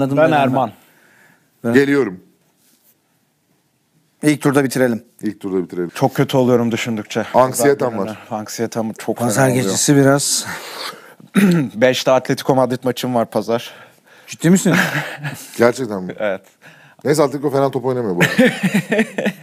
Anladım ben Erman. Ben. Geliyorum. İlk turda bitirelim. İlk turda bitirelim. Çok kötü oluyorum düşündükçe. Anksiyetem var. Anksiyetem çok Pazar gecesi oluyor. biraz. Beşte Atletico Madrid maçım var pazar. Ciddi misin? Gerçekten mi? evet. Neyse Atletico fena top oynamıyor bu arada.